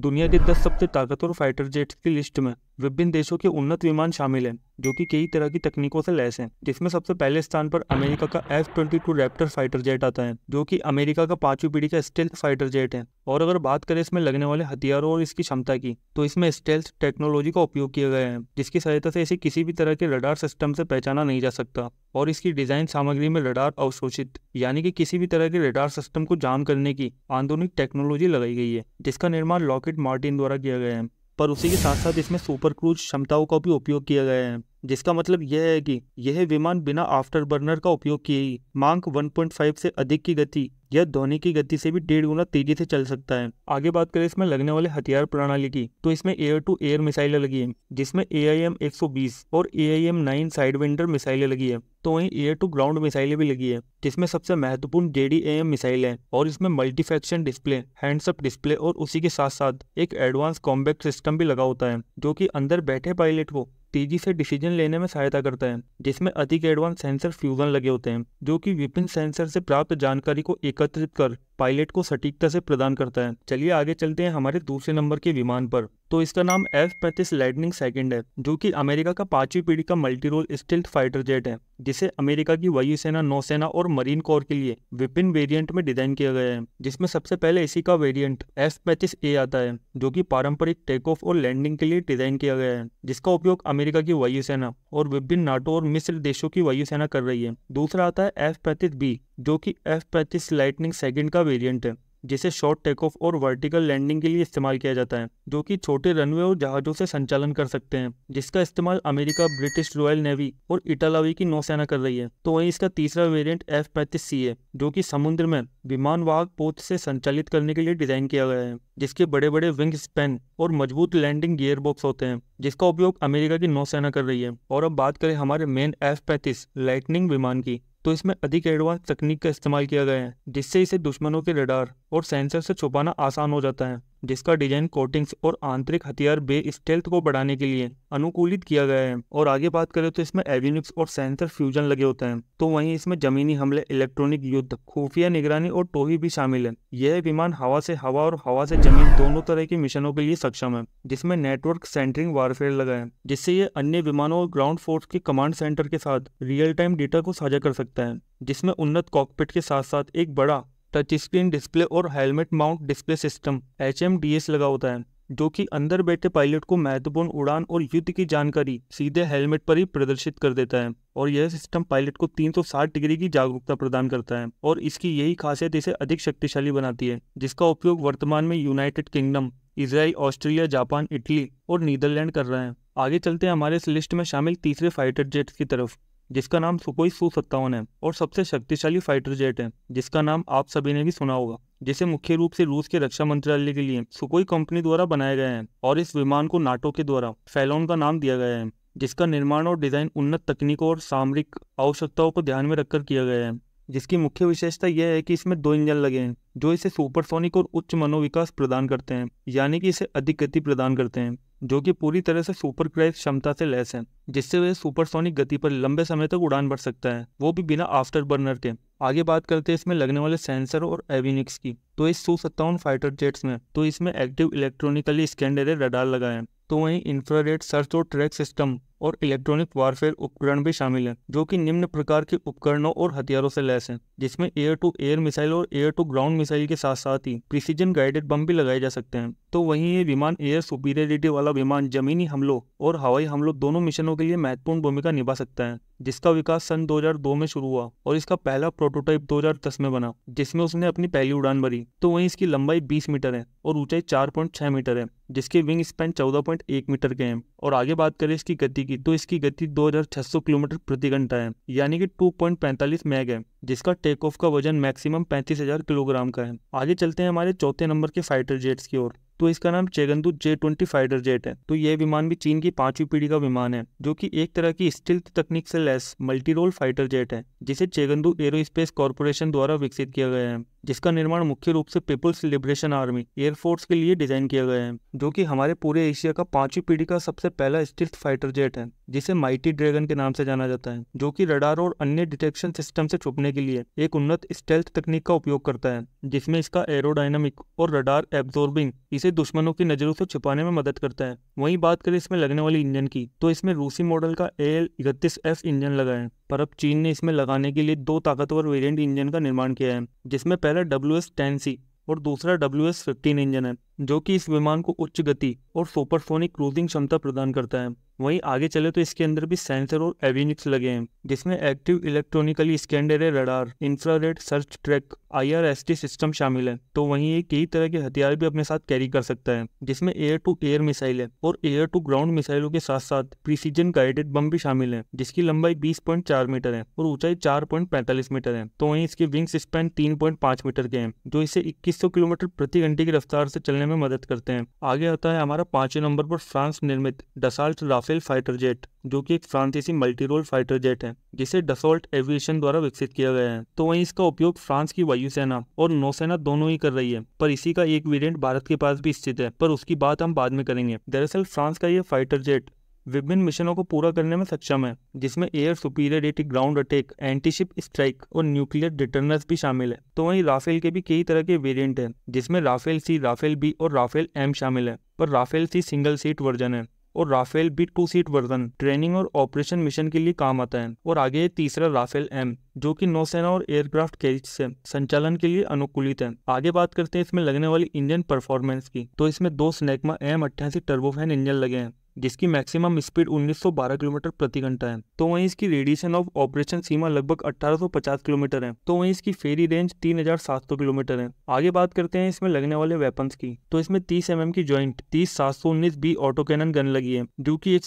दुनिया के दस सबसे ताकतवर फाइटर जेट्स की लिस्ट में विभिन्न देशों के उन्नत विमान शामिल हैं जो कि कई तरह की तकनीकों से लैस हैं जिसमें सबसे पहले स्थान पर अमेरिका का F twenty two Raptor fighter jet आता है जो कि अमेरिका का पांचवी पीढ़ी का स्टेल्थ फाइटर जेट है और अगर बात करें इसमें लगने वाले हथियारों और इसकी क्षमता की तो इसमें स्टेल्थ टेक्नोलॉजी का उपयोग किया गया है जिसकी सहायता से इसे किसी भी तरह के रडार सिस्टम से पहचाना नहीं जा सकता और इसकी डिजाइन सामग्री में रडार अवशोषित यानी कि किसी भी तरह के रडार सिस्टम को जाम करने की आधुनिक टेक्नोलॉजी लगाई गई है जिसका निर्माण लॉकेट मार्टिन द्वारा किया गया है पर उसी के साथ साथ इसमें सुपर क्रूज क्षमताओं का भी उपयोग किया गया है जिसका मतलब यह है कि यह विमान बिना आफ्टर बर्नर का उपयोग किए ही मांग 1.5 से अधिक की गति या ध्वनि की गति से भी डेढ़ गुना तेजी से चल सकता है आगे बात करें इसमें लगने वाले हथियार प्रणाली की तो इसमें एयर टू एयर मिसाइलें लगी हैं जिसमें ए आई एम एक सौ बीस और A I M nine sidewinder मिसाइलें लगी है तो वहीं एयर टू ग्राउंड मिसाइलें भी लगी है जिसमें सबसे महत्वपूर्ण जे डी एम मिसाइल है और इसमें मल्टीफेक्शन डिस्प्ले हैंडसअप डिस्प्ले और उसी के साथ साथ एक एडवांस कॉम्बैक्ट सिस्टम भी लगा होता है जो की अंदर बैठे पायलट को तेजी से डिसीजन लेने में सहायता करता है जिसमें अधिक एडवांस सेंसर फ्यूजन लगे होते हैं जो कि विभिन्न सेंसर से प्राप्त जानकारी को एकत्रित कर पायलट को सटीकता से प्रदान करता है चलिए आगे चलते हैं हमारे दूसरे नंबर के विमान पर तो इसका नाम एफ पैंतीस लाइटनिंग सेकेंड है जो कि अमेरिका का पांचवी पीढ़ी का मल्टी रोल फाइटर जेट है जिसे अमेरिका की वायुसेना नौसेना और मरीन कोर के लिए विभिन्न वेरिएंट में डिजाइन किया गया है जिसमें सबसे पहले इसी का वेरिएंट एफ पैंतीस ए आता है जो कि पारंपरिक टेक ऑफ और लैंडिंग के लिए डिजाइन किया गया है जिसका उपयोग अमेरिका की वायुसेना और विभिन्न नाटो और मिस्र देशों की वायुसेना कर रही है दूसरा आता है एफ पैंतीस बी जो कि एफ पैंतीस लाइटनिंग सेकेंड का वेरियंट है जिसे शॉर्ट टेक ऑफ और वर्टिकल लैंडिंग के लिए इस्तेमाल किया जाता है जो कि छोटे रनवे और जहाज़ों से संचालन कर सकते हैं जिसका इस्तेमाल अमेरिका ब्रिटिश रॉयल नेवी और इटालावी की नौसेना कर रही है तो वहीं इसका तीसरा वेरिएंट एफ पैंतीस सी है जो कि समुद्र में विमान वाहक पोत से संचालित करने के लिए डिजाइन किया गया है जिसके बड़े बड़े विंग स्पेन और मजबूत लैंडिंग गियर बॉक्स होते हैं जिसका उपयोग अमेरिका की नौसेना कर रही है और अब बात करें हमारे मेन एफ पैंतीस लाइटनिंग विमान की तो इसमें अधिक एडवांस तकनीक का इस्तेमाल किया गया है जिससे इसे दुश्मनों के रडार और सेंसर से छुपाना आसान हो जाता है जिसका डिजाइन कोटिंग्स और आंतरिक हथियार बे स्टेल्थ को बढ़ाने के लिए अनुकूलित किया गया है और आगे बात करें तो इसमें एविनिक्स और सेंसर फ्यूजन लगे होते हैं तो वहीं इसमें जमीनी हमले इलेक्ट्रॉनिक युद्ध खुफिया निगरानी और टोही भी शामिल है यह विमान हवा से हवा और हवा से जमीन दोनों तरह के मिशनों के लिए सक्षम है जिसमे नेटवर्क सेंटरिंग वारफेयर लगा है जिससे ये अन्य विमानों और ग्राउंड फोर्स के कमांड सेंटर के साथ रियल टाइम डेटा को साझा कर सकता है जिसमें उन्नत कॉकपिट के साथ साथ एक बड़ा टच स्क्रीन डिस्प्ले और helmet mount display system H लगा होता है जो कि अंदर बैठे पायलट को महत्वपूर्ण उड़ान और युद्ध की जानकारी सीधे हेलमेट पर ही प्रदर्शित कर देता है और यह सिस्टम पायलट को 360 डिग्री की जागरूकता प्रदान करता है और इसकी यही खासियत इसे अधिक शक्तिशाली बनाती है जिसका उपयोग वर्तमान में United Kingdom Israel Australia Japan Italy और नीदरलैंड कर रहे हैं आगे चलते हैं हमारे इस लिस्ट में शामिल तीसरे फाइटर जेट की तरफ जिसका नाम सुकोई सू सत्तावन है और सबसे शक्तिशाली फाइटर जेट है जिसका नाम आप सभी ने भी सुना होगा जिसे मुख्य रूप से रूस के रक्षा मंत्रालय के लिए सुकोई कंपनी द्वारा बनाया गया है और इस विमान को नाटो के द्वारा फैलोन का नाम दिया गया है जिसका निर्माण और डिजाइन उन्नत तकनीकों और सामरिक आवश्यकताओं को ध्यान में रखकर किया गया है जिसकी मुख्य विशेषता यह है कि इसमें दो इंजन लगे हैं जो इसे सुपरसोनिक और उच्च मनोविकास प्रदान करते हैं यानी कि इसे अधिक गति प्रदान करते हैं जो कि पूरी तरह से सुपर क्राइव क्षमता से लैस है जिससे वह सुपरसोनिक गति पर लंबे समय तक उड़ान भर सकता है वो भी बिना आफ्टर बर्नर के आगे बात करते हैं इसमें लगने वाले सेंसर और एविनिक्स की तो इस सू सत्तावन फाइटर जेट्स में तो इसमें एक्टिव इलेक्ट्रॉनिकली स्कैंड रडार लगाए है तो वहीं इंफ्रारेड सर्च और ट्रैक सिस्टम और इलेक्ट्रॉनिक वारफेयर उपकरण भी शामिल हैं जो कि निम्न प्रकार के उपकरणों और हथियारों से लैस हैं जिसमें एयर टू एयर मिसाइल और एयर टू ग्राउंड मिसाइल के साथ साथ ही प्रिसीजन गाइडेड बम भी लगाए जा सकते हैं तो वहीं ये विमान एयर सुपीरियरिटी वाला विमान जमीनी हमलों और हवाई हमलों दोनों मिशनों के लिए महत्वपूर्ण भूमिका निभा सकता है जिसका विकास सन 2002 में शुरू हुआ और इसका पहला प्रोटोटाइप 2010 में बना जिसमें उसने अपनी पहली उड़ान भरी तो वहीं इसकी लंबाई 20 मीटर है और ऊंचाई 4.6 मीटर है जिसके विंग स्पैन 14.1 मीटर के हैं और आगे बात करें इसकी गति की तो इसकी गति 2600 किलोमीटर प्रति घंटा है यानी कि 2.45 मैग है जिसका टेक ऑफ का वजन मैक्सिमम 35,000 किलोग्राम का है आगे चलते हैं हमारे चौथे नंबर के फाइटर जेट्स की ओर तो इसका नाम Chengdu J twenty fighter jet है तो यह विमान भी चीन की पांचवी पीढ़ी का विमान है जो कि एक तरह की स्टिल तकनीक से लेस मल्टी रोल फाइटर जेट है जिसे चेगंदू एरोस्पेस कॉरपोरेशन द्वारा विकसित किया गया है जिसका निर्माण मुख्य रूप से पीपुल्स लिबरेशन आर्मी एयरफोर्स के लिए डिजाइन किया गया है जो कि हमारे पूरे एशिया का पांचवी पीढ़ी का सबसे पहला स्टिल्थ फाइटर जेट है जिसे माइटी ड्रैगन के नाम से जाना जाता है जो कि रडार और अन्य डिटेक्शन सिस्टम से छुपने के लिए एक उन्नत स्टेल्थ तकनीक का उपयोग करता है जिसमें इसका एरोडाइनमिक और रडार एब्जॉर्बिंग इसे दुश्मनों की नज़रों से छुपाने में मदद करता है वहीं बात करें इसमें लगने वाली इंजन की तो इसमें रूसी मॉडल का ए एल इकतीस एफ इंजन लगा है पर अब चीन ने इसमें लगाने के लिए दो ताकतवर वेरिएंट इंजन का निर्माण किया है जिसमें पहला डब्ल्यू एस टेन सी और दूसरा डब्ल्यू एस फिफ्टीन इंजन है जो कि इस विमान को उच्च गति और सुपरसोनिक क्रूजिंग क्षमता प्रदान करता है वहीं आगे चले तो इसके अंदर भी सेंसर और एविनिक्स लगे हैं जिसमें active electronically scanned radar infrared search track IRST system शामिल है तो वहीं ये कई तरह के हथियार भी अपने साथ कैरी कर सकता है जिसमें एयर टू एयर मिसाइल है और एयर टू ग्राउंड मिसाइलों के साथ साथ प्रिसीजन गाइडेड बम भी शामिल है जिसकी लंबाई बीस मीटर है और ऊंचाई चार मीटर है तो वहीं इसके विंग्स स्पैन तीन मीटर के हैं जो इसे इक्कीस किलोमीटर प्रति घंटे की रफ्तार से चलने में मदद करते हैं आगे आता है हमारा पांचवें नंबर पर फ्रांस निर्मित Dassault Rafale Rafale fighter jet जो कि एक फ्रांसीसी मल्टीरोल फाइटर जेट है जिसे डसोल्ट एविएशन द्वारा विकसित किया गया है तो वहीं इसका उपयोग फ्रांस की वायुसेना और नौसेना दोनों ही कर रही है पर इसी का एक वेरियंट भारत के पास भी स्थित है पर उसकी बात हम बाद में करेंगे दरअसल फ्रांस का यह फाइटर जेट विभिन्न मिशनों को पूरा करने में सक्षम है जिसमें air superiority ground attack antiship strike और न्यूक्लियर डिटर्नर्स भी शामिल है तो वहीं राफेल के भी कई तरह के वेरिएंट हैं जिसमें राफेल सी राफेल बी और राफेल एम शामिल है पर Rafale C single seat version है और Rafale B two seat version training और ऑपरेशन मिशन के लिए काम आता है और आगे है तीसरा राफेल एम जो कि नौसेना और एयरक्राफ्ट कैरिज से संचालन के लिए अनुकूलित है आगे बात करते हैं इसमें लगने वाली इंजन परफॉर्मेंस की तो इसमें दो स्नेकमा एम अट्ठासी टर्बोफैन इंजन लगे हैं जिसकी मैक्सिमम स्पीड 1912 किलोमीटर प्रति घंटा है तो वहीं इसकी रेडिएशन ऑफ ऑपरेशन सीमा लगभग 1850 किलोमीटर है तो वहीं इसकी फेरी रेंज 3700 किलोमीटर है आगे बात करते हैं इसमें लगने वाले वेपन्स की तो इसमें 30 एम mm की ज्वाइंट तीस सात बी ऑटो कैनन गन लगी है जो की एक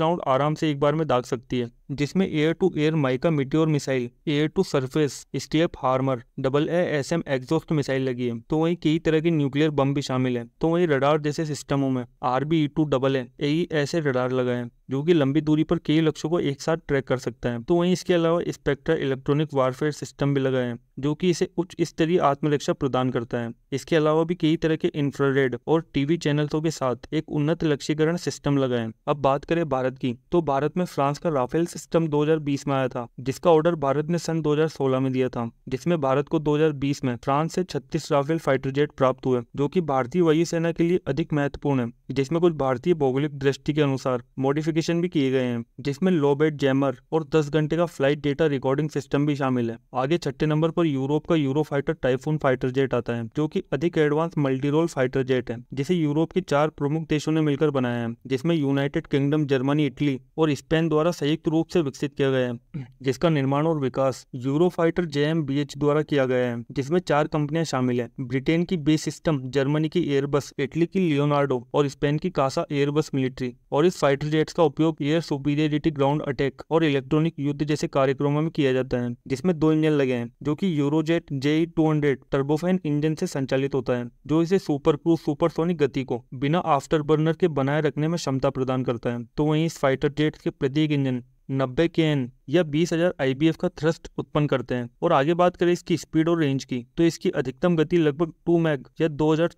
राउंड आराम से एक बार में दाग सकती है जिसमें air to air MICA Meteor missile air to surface step Hammer double A S M Exocet missile लगी है तो वही कई तरह के न्यूक्लियर बम भी शामिल है तो वही रडार जैसे सिस्टमों में R B two double A ऐसे रडार लगाए जो कि लंबी दूरी पर कई लक्ष्यों को एक साथ ट्रैक कर सकता है तो वहीं इसके अलावा स्पेक्ट्रा इलेक्ट्रॉनिक वारफेयर सिस्टम भी लगा है जो कि इसे उच्च स्तरीय आत्मरक्षा प्रदान करता है इसके अलावा भी कई तरह के इंफ्रारेड और टीवी चैनलों के साथ एक उन्नत लक्ष्यीकरण सिस्टम लगा है अब बात करें भारत की तो भारत में फ्रांस का राफेल सिस्टम 2020 में आया था जिसका ऑर्डर भारत ने सन 2016 में दिया था जिसमें भारत को 2020 में फ्रांस से 36 राफेल फाइटर जेट प्राप्त हुए जो की भारतीय वायुसेना के लिए अधिक महत्वपूर्ण है जिसमे कुछ भारतीय भौगोलिक दृष्टि के अनुसार मोडिफिकेशन एप्लीकेशन भी किए गए हैं जिसमें लोबेट जैमर और 10 घंटे का फ्लाइट डेटा रिकॉर्डिंग सिस्टम भी शामिल है आगे छठे नंबर पर यूरोप का Eurofighter Typhoon fighter jet आता है जो की अधिक एडवांस मल्टीरोल फाइटर जेट है जिसे यूरोप के चार प्रमुख देशों ने मिलकर बनाया है जिसमें यूनाइटेड किंगडम जर्मनी इटली और स्पेन द्वारा संयुक्त रूप से विकसित किया गया है जिसका निर्माण और विकास Eurofighter J M B H द्वारा किया गया है जिसमें चार कंपनियां शामिल है ब्रिटेन की बे सिस्टम जर्मनी की एयरबस इटली की लियोनार्डो और स्पेन की कासा एयरबस मिलिट्री और इस फाइटर जेट्स का का उपयोग एयर सुपीरियरिटी ग्राउंड अटैक और इलेक्ट्रॉनिक युद्ध जैसे कार्यक्रमों में किया जाता है जिसमें दो इंजन लगे हैं जो कि Eurojet EJ two hundred turbofan engine से संचालित होता है जो इसे सुपर क्रूज सुपरसोनिक गति को बिना आफ्टर बर्नर के बनाए रखने में क्षमता प्रदान करता है तो वहीं इस फाइटर जेट के प्रत्येक इंजन नब्बे के एन या 20,000 आईबीएफ का थ्रस्ट उत्पन्न करते हैं और आगे बात करें इसकी स्पीड और रेंज की तो इसकी अधिकतम गति लगभग टू मैग या दो हजार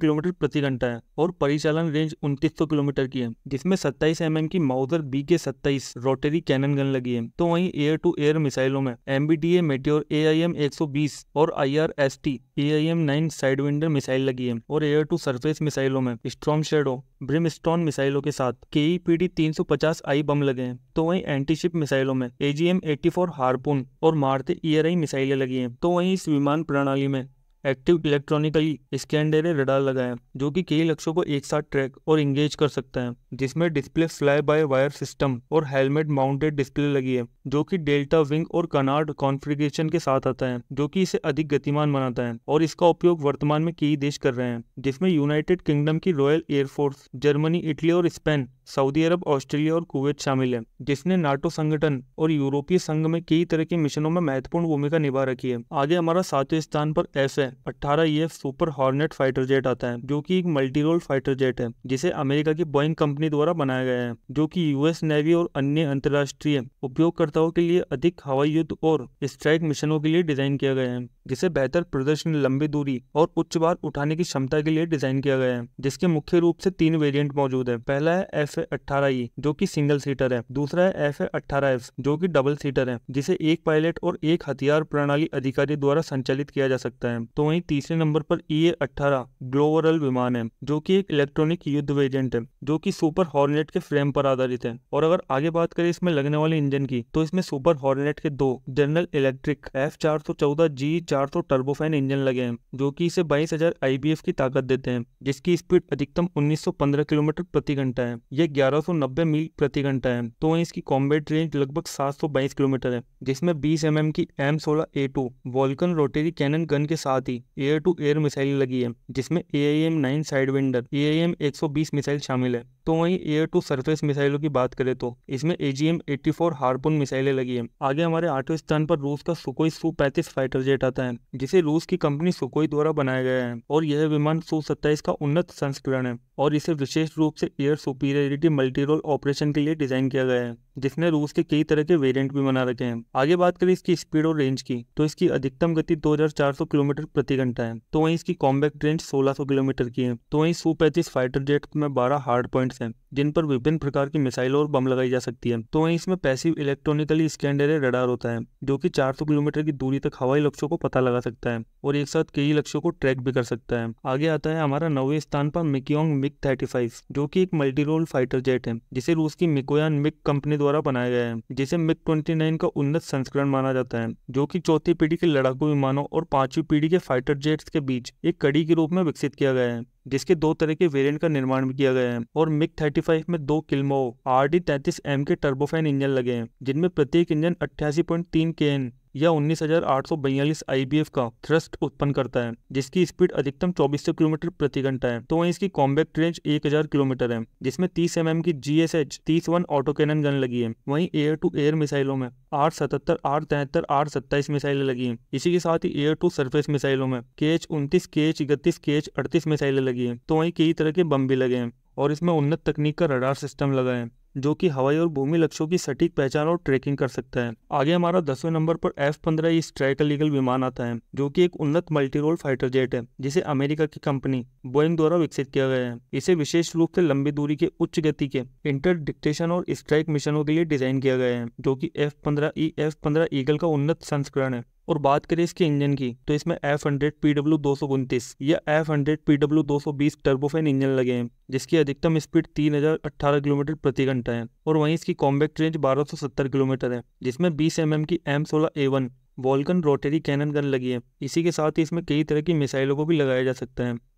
किलोमीटर प्रति घंटा है और परिचालन रेंज उनतीस किलोमीटर की है जिसमें सत्ताईस एम mm की माउजर बी के सत्ताईस रोटरी कैनन गन लगी है तो वहीं एयर टू एयर मिसाइलों में M B D A Meteor A I M एक सौ बीस और I R S T A I M nine sidewinder missile लगी है और एयर टू सरफेस मिसाइलों में स्ट्रॉम शेडो ब्रिमस्टॉन मिसाइलों के साथ के ई पी डी तीन सौ पचास आई बम लगे हैं तो वहीं एंटीशिप मिसाइल मिसाइलों में एजीएम 84 हार्पून और मारते ईयरआई e मिसाइलें लगी हैं तो वहीं इस विमान प्रणाली में एक्टिव इलेक्ट्रॉनिकली स्कैंडेरे रडार लगाए जो कि कई लक्ष्यों को एक साथ ट्रैक और इंगेज कर सकता है जिसमें display fly by wire system और हेलमेट माउंटेड डिस्प्ले लगी है जो कि डेल्टा विंग और कनार्ड कॉन्फ़िगरेशन के साथ आता है जो कि इसे अधिक गतिमान बनाता है और इसका उपयोग वर्तमान में कई देश कर रहे हैं जिसमें यूनाइटेड किंगडम की रॉयल एयरफोर्स जर्मनी इटली और स्पेन सऊदी अरब ऑस्ट्रेलिया और कुवैत शामिल है जिसने नाटो संगठन और यूरोपीय संघ में कई तरह के मिशनों में महत्वपूर्ण भूमिका निभा रखी है आगे हमारा सातवें स्थान पर एस है अट्ठारह ये सुपर हॉर्नेट फाइटर जेट आता है जो की एक मल्टी रोल फाइटर जेट है जिसे अमेरिका की बोइंग कंपनी द्वारा बनाया गया है जो की यूएस नेवी और अन्य अंतर्राष्ट्रीय उपयोग शोधकर्ताओं के लिए अधिक हवाई युद्ध और स्ट्राइक मिशनों के लिए डिजाइन किया गया है जिसे बेहतर प्रदर्शन लंबी दूरी और उच्च बार उठाने की क्षमता के लिए डिजाइन किया गया है जिसके मुख्य रूप से तीन वेरिएंट मौजूद है पहला है एफ अट्ठारह e, जो कि सिंगल सीटर है दूसरा है एफ अट्ठारह जो कि डबल सीटर है जिसे एक पायलट और एक हथियार प्रणाली अधिकारी द्वारा संचालित किया जा सकता है तो वही तीसरे नंबर पर ई e अट्ठारह ग्लोवरल विमान है जो की एक इलेक्ट्रॉनिक युद्ध वेरियंट है जो की सुपर हॉर्नेट के फ्रेम पर आधारित है और अगर आगे बात करें इसमें लगने वाले इंजन की तो इसमें सुपर हॉर्नेट के दो जनरल इलेक्ट्रिक एफ चार सौ चौदह जी चार सौ टर्बोफैन इंजन लगे हैं जो कि इसे बाईस हजार आईबीएफ की ताकत देते हैं जिसकी स्पीड अधिकतम 1915 किलोमीटर प्रति घंटा है यह 1190 मील प्रति घंटा है तो इसकी कॉम्बेट रेंज लगभग बाईस किलोमीटर है जिसमें बीस एम की एम सोलह A two Vulcan rotary cannon gun के साथ ही एयर टू एयर मिसाइल लगी है जिसमें A I M nine sidewinder A I M एक मिसाइल शामिल है तो वहीं एयर टू सरफेस मिसाइलों की बात करें तो इसमें A G M eighty four Harpoon मिसाइलें लगी हैं आगे हमारे आठवें स्थान पर रूस का सुकोई सु पैंतीस फाइटर जेट आता है जिसे रूस की कंपनी सुकोई द्वारा बनाया गया है और यह विमान सु सत्ताईस का उन्नत संस्करण है और इसे विशेष रूप से एयर सुपीरियरिटी मल्टीरोल ऑपरेशन के लिए डिजाइन किया गया है जिसने रूस के कई तरह के वेरिएंट भी बना रखे हैं आगे बात करें इसकी स्पीड और रेंज की तो इसकी अधिकतम गति 2400 किलोमीटर प्रति घंटा है तो वहीं इसकी कॉम्बैक्ट रेंज 1600 किलोमीटर की है तो वहीं सू पैंतीस फाइटर जेट में 12 हार्ड पॉइंट्स हैं जिन पर विभिन्न प्रकार की मिसाइल और बम लगाई जा सकती है तो वहीं इसमें पैसिव इलेक्ट्रॉनिकली स्कैंड रडार होता है जो की चार किलोमीटर की दूरी तक हवाई लक्ष्यों को पता लगा सकता है और एक साथ कई लक्ष्यों को ट्रैक भी कर सकता है आगे आता है हमारा नौवे स्थान पर मिकियोंग मिक थर्टी जो की एक मल्टी रोल फाइटर जेट है जिसे रूस की मिकोयान मिक कंपनी द्वारा बनाया गया है जिसे मिग ट्वेंटी नाइन का उन्नत संस्करण माना जाता है जो कि चौथी पीढ़ी के लड़ाकू विमानों और पांचवी पीढ़ी के फाइटर जेट्स के बीच एक कड़ी के रूप में विकसित किया गया है जिसके दो तरह के वेरिएंट का निर्माण भी किया गया है और मिग 35 में दो किलमो आर डी तैतीस एम के टर्बोफैन इंजन लगे हैं जिनमें प्रत्येक इंजन अट्ठासी पॉइंट तीन के एन या उन्नीस हजार आठ सौ बयालीस आईबीएफ का थ्रस्ट उत्पन्न करता है जिसकी स्पीड अधिकतम चौबीस सौ किलोमीटर प्रति घंटा है तो वहीं इसकी कॉम्बैक्ट रेंज एक हजार किलोमीटर है जिसमें तीस एम की जी एस एच तीस वन ऑटो गन लगी है वहीं एयर टू एयर मिसाइलों में आठ सतहत्तर आठ तिहत्तर आठ सत्ताईस मिसाइलें लगी हैं इसी के साथ ही एयर टू सरफेस मिसाइलों में के एच उनतीस के एच इकतीस के एच अड़तीस मिसाइलें लगी हैं तो वहीं कई तरह के बम भी लगे हैं और इसमें उन्नत तकनीक का रडार सिस्टम लगा है जो कि हवाई और भूमि लक्ष्यों की सटीक पहचान और ट्रैकिंग कर सकता है आगे हमारा दसवें नंबर पर एफ पंद्रह स्ट्राइक लीगल विमान आता है जो कि एक उन्नत मल्टीरोल फाइटर जेट है जिसे अमेरिका की कंपनी बोइंग द्वारा विकसित किया गया है इसे विशेष रूप से लंबी दूरी के उच्च गति के इंटर डिक्टेशन और स्ट्राइक मिशनों के लिए डिजाइन किया गया है जो की एफ पंद्रह ई एफ पंद्रह ईगल का उन्नत संस्करण है और बात करें इसके इंजन की तो इसमें एफ हंड्रेड पी डब्ल्यू दो सौ उनतीस या एफ हंड्रेड पी डब्ल्यू दो सौ बीस टर्बोफेन इंजन लगे हैं जिसकी अधिकतम स्पीड तीन हजार अठारह किलोमीटर प्रति घंटा घंटा है और वहीं इसकी कॉम्बैक्ट रेंज 1270 किलोमीटर है जिसमें 20 एम mm की एम सोलह A one Vulcan rotary cannon gun लगी है इसी के साथ ही इसमें कई तरह की मिसाइलों को भी लगाया जा सकता है